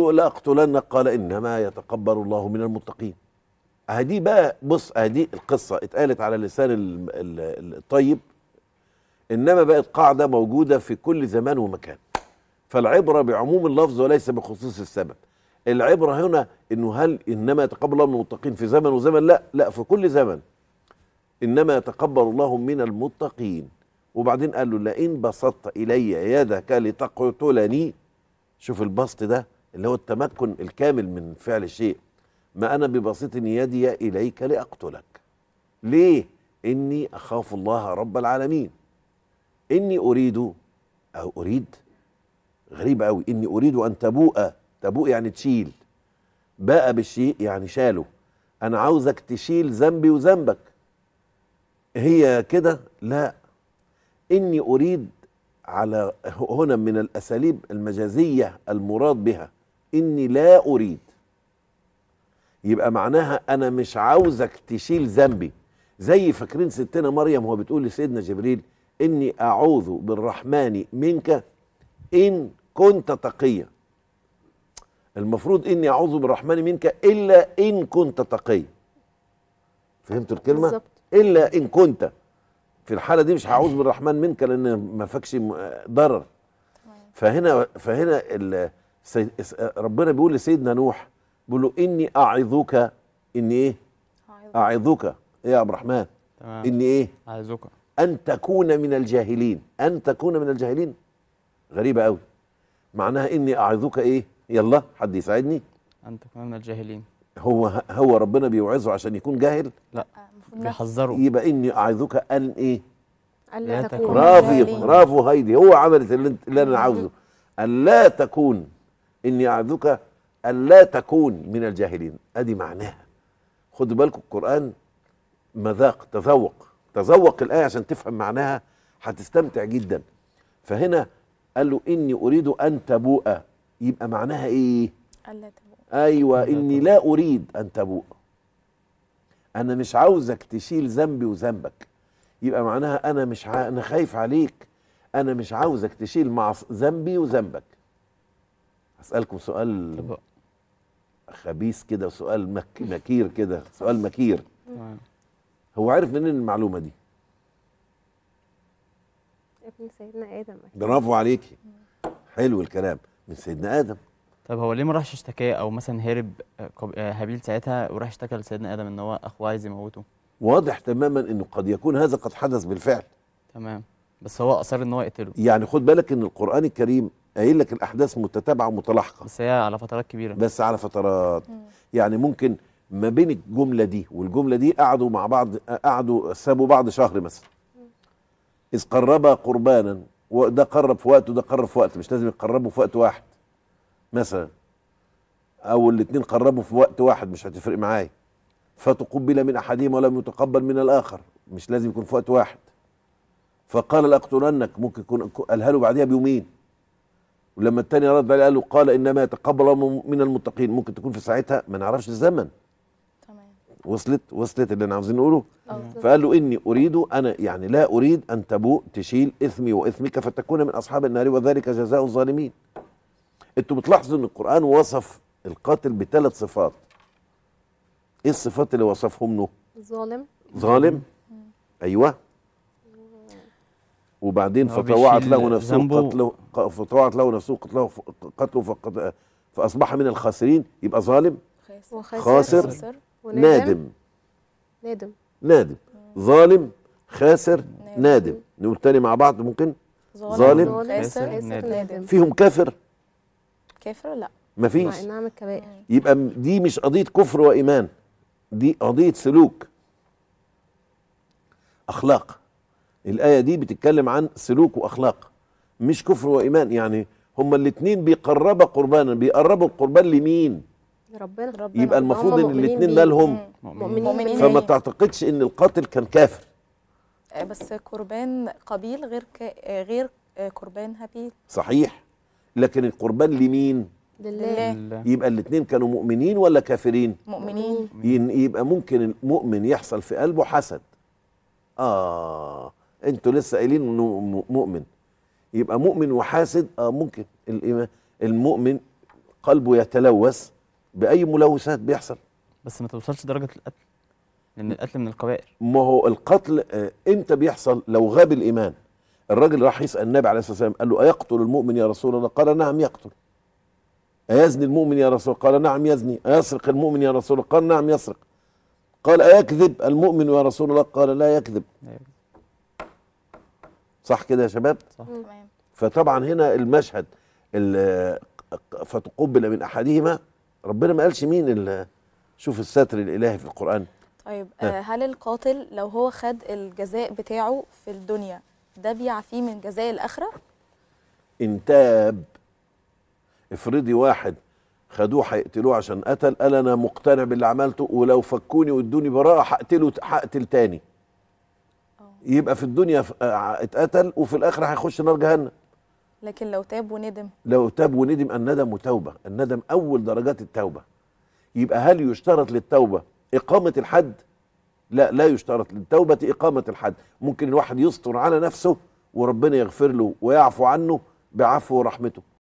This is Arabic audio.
لأقتلنك قال إنما يتقبل الله من المتقين أهدي بقى بص أهدي القصة اتقالت على لسان الطيب إنما بقت قاعدة موجودة في كل زمان ومكان فالعبرة بعموم اللفظ وليس بخصوص السبب العبرة هنا إنه هل إنما يتقبل الله من المتقين في زمن وزمن لا لا في كل زمن إنما يتقبل الله من المتقين وبعدين قال له لئن بسطت إلي يدك لتقتلني شوف البسط ده اللي هو التمكن الكامل من فعل الشيء ما أنا ببسيط يدي إليك لأقتلك ليه إني أخاف الله رب العالمين إني أريد أو أريد غريب قوي إني أريد أن تبوء تبوء يعني تشيل باء بالشيء يعني شاله أنا عاوزك تشيل ذنبي وذنبك هي كده لا إني أريد على هنا من الأساليب المجازية المراد بها اني لا اريد يبقى معناها انا مش عاوزك تشيل ذنبي زي فاكرين ستنا مريم هو بتقول لسيدنا جبريل اني اعوذ بالرحمن منك ان كنت تقيا المفروض اني اعوذ بالرحمن منك الا ان كنت تقيا فهمتوا الكلمه الا ان كنت في الحاله دي مش هعوذ بالرحمن منك لان ما فاكش ضرر فهنا فهنا سيد ربنا بيقول لسيدنا نوح بيقول له اني اعظك اني ايه اعظك ايه يا عبد الرحمن تمام. اني ايه اعظك ان تكون من الجاهلين ان تكون من الجاهلين غريبه قوي معناها اني اعظك ايه يلا حد يساعدني ان تكون من الجاهلين هو هو ربنا بيوعظه عشان يكون جاهل لا آه، بيحذره يبقى اني اعظك ان ايه الا تكون برافو برافو هايدي هو عملت اللي, اللي انا عاوزه الا تكون اني اعظك الا تكون من الجاهلين ادي معناها خدوا بالكم القران مذاق تذوق تذوق الايه عشان تفهم معناها هتستمتع جدا فهنا قال له اني اريد ان تبوء يبقى معناها ايه الا تبوء ايوه ألا اني لا اريد ان تبوء انا مش عاوزك تشيل ذنبي وذنبك يبقى معناها انا مش ع... انا خايف عليك انا مش عاوزك تشيل مع ذنبي وذنبك اسالكم سؤال خبيث كده سؤال مك... مكير كده سؤال مكير هو عارف منين المعلومه دي ابن سيدنا ادم برافو عليكي حلو الكلام من سيدنا ادم طب هو ليه ما راحش اشتكاه او مثلا هرب آه، آه، هابيل ساعتها وراح اشتكى لسيدنا ادم ان هو اخوه عايز يموته واضح تماما انه قد يكون هذا قد حدث بالفعل تمام بس هو اصر ان هو يقتله يعني خد بالك ان القران الكريم قايل لك الاحداث متتابعه ومتلاحقه بس هي على فترات كبيره بس على فترات مم. يعني ممكن ما بين الجمله دي والجمله دي قعدوا مع بعض قعدوا سابوا بعض شهر مثلا اذ قربا قربانا وده قرب في وقت وده قرب في وقت مش لازم يقربوا في وقت واحد مثلا او الاثنين قربوا في وقت واحد مش هتفرق معايا فتقبل من احدهما ولم يتقبل من الاخر مش لازم يكون في وقت واحد فقال لاقتلنك ممكن يكون قالها له بعديها بيومين ولما التاني رد بقى قال له قال انما يتقبل من المتقين ممكن تكون في ساعتها ما نعرفش الزمن تمام وصلت وصلت اللي انا عاوزين نقوله فقال له اني اريد انا يعني لا اريد ان تبوء تشيل اثمي واثمك فتكون من اصحاب النار وذلك جزاء الظالمين انتوا بتلاحظوا ان القران وصف القاتل بثلاث صفات ايه الصفات اللي وصفهم له ظالم ظالم ايوه وبعدين فطوعت له نفسه قتله فطاعت له نفسه قتله قتله فاصبح من الخاسرين يبقى ظالم خاسر, خاسر, خاسر ونادم نادم نادم, نادم. ظالم خاسر نادم, نقول تاني مع بعض ممكن ظالم خاسر نادم فيهم كافر كافر لا مفيش نعم الكبائر يبقى دي مش قضيه كفر وايمان دي قضيه سلوك اخلاق الايه دي بتتكلم عن سلوك واخلاق مش كفر وايمان يعني هما الاثنين بيقربا قربانا بيقربوا القربان لمين ربنا ربنا يبقى المفروض ان الاثنين مالهم مؤمنين فما تعتقدش ان القاتل كان كافر آه، بس قربان قبيل غير ك... آه، غير آه، قربان هابيل صحيح لكن القربان لمين لله, لله. يبقى الاثنين كانوا مؤمنين ولا كافرين مؤمنين يبقى ممكن المؤمن يحصل في قلبه حسد اه انتوا لسه قايلين انه مؤمن يبقى مؤمن وحاسد اه ممكن إيه، المؤمن قلبه يتلوث باي ملوثات بيحصل بس ما توصلش درجه القتل لان القتل من الكبائر ما هو القتل اه امتى بيحصل لو غاب الايمان الراجل راح يسال النبي عليه الصلاه والسلام قال له ايقتل المؤمن يا رسول الله قال نعم يقتل ايزني المؤمن يا رسول الله قال نعم يزني ايسرق المؤمن يا رسول الله قال نعم يسرق قال ايكذب المؤمن يا رسول الله قال لا يكذب صح كده يا شباب صح تمام فطبعا هنا المشهد فتقبل من احدهما ربنا ما قالش مين اللي شوف الستر الالهي في القران طيب ها. آه، هل القاتل لو هو خد الجزاء بتاعه في الدنيا ده بيعفيه من جزاء الاخره ان تاب افرضي واحد خدوه هيقتلوه عشان قتل قال انا مقتنع باللي عملته ولو فكوني وادوني براءه هقتله هقتل تاني يبقى في الدنيا آه، اتقتل وفي الاخره هيخش نار جهنم لكن لو تاب وندم لو تاب وندم الندم توبه الندم اول درجات التوبه يبقى هل يشترط للتوبه اقامه الحد لا لا يشترط للتوبه اقامه الحد ممكن الواحد يستر على نفسه وربنا يغفر له ويعفو عنه بعفو ورحمته